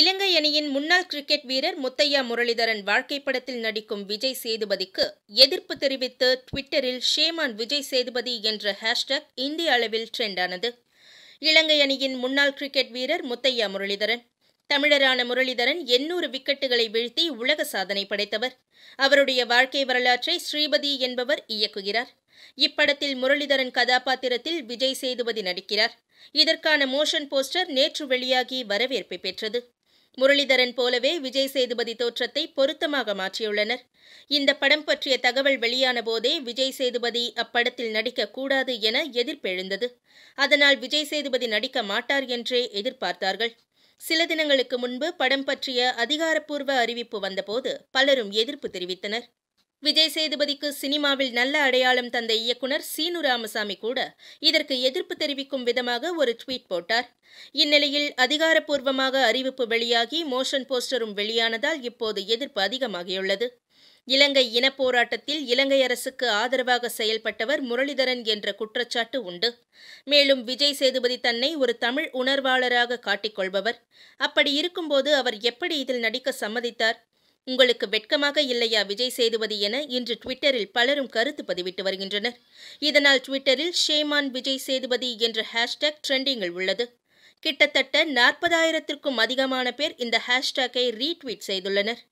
இலங்கை அணியின் முன்னாள் கிரிக்கெட் வீரர் முத்தையா முரளிதரன் வாழ்க்கை படத்தில் நடிக்கும் விஜய் சேதுபதிக்கு எதிர்ப்பு தெரிவித்து ட்விட்டரில் ஷேமான் விஜய் சேதுபதி என்ற ஹேஷ்டேக் இந்திய அளவில் ட்ரெண்டானது இலங்கை அணியின் முன்னாள் கிரிக்கெட் வீரர் முத்தையா முரளிதரன் தமிழரான முரளிதரன் எண்ணூறு விக்கெட்டுகளை வீழ்த்தி உலக சாதனை படைத்தவர் அவருடைய வாழ்க்கை வரலாற்றை ஸ்ரீபதி என்பவர் இயக்குகிறார் இப்படத்தில் முரளிதரன் கதாபாத்திரத்தில் விஜய் சேதுபதி நடிக்கிறார் இதற்கான மோஷன் போஸ்டர் நேற்று வெளியாகி வரவேற்பை பெற்றது முரளிதரன் போலவே விஜய் சேதுபதி தோற்றத்தை பொருத்தமாக மாற்றியுள்ளனர் இந்த படம் பற்றிய தகவல் வெளியான போதே விஜய் சேதுபதி அப்படத்தில் நடிக்கக்கூடாது என எதிர்ப்பெழுந்தது அதனால் விஜய் சேதுபதி நடிக்க மாட்டார் என்றே எதிர்பார்த்தார்கள் சில தினங்களுக்கு முன்பு படம் பற்றிய அதிகாரப்பூர்வ அறிவிப்பு வந்தபோது பலரும் எதிர்ப்பு தெரிவித்தனர் விஜய் சேதுபதிக்கு சினிமாவில் நல்ல அடையாளம் தந்த இயக்குனர் சீனு ராமசாமி கூட இதற்கு எதிர்ப்பு தெரிவிக்கும் விதமாக ஒரு ட்வீட் போட்டார் இந்நிலையில் அதிகாரப்பூர்வமாக அறிவிப்பு வெளியாகி மோஷன் போஸ்டரும் வெளியானதால் இப்போது எதிர்ப்பு அதிகமாகியுள்ளது இலங்கை இனப்போராட்டத்தில் இலங்கை அரசுக்கு ஆதரவாக செயல்பட்டவர் முரளிதரன் என்ற குற்றச்சாட்டு உண்டு மேலும் விஜய் சேதுபதி தன்னை ஒரு தமிழ் உணர்வாளராக காட்டிக்கொள்பவர் அப்படி இருக்கும்போது அவர் எப்படி இதில் நடிக்க சம்மதித்தார் உங்களுக்கு வெட்கமாக இல்லையா விஜய் சேதுபதி என இன்று ட்விட்டரில் பலரும் கருத்து பதிவிட்டு வருகின்றனர் இதனால் ட்விட்டரில் ஷேமான் விஜய் சேதுபதி என்ற ஹேஷ்டேக் ட்ரெண்டிங்கில் உள்ளது கிட்டத்தட்ட நாற்பதாயிரத்திற்கும் அதிகமான பேர் இந்த ஹேஷ்டேக்கை ரீட்வீட் செய்துள்ளனர்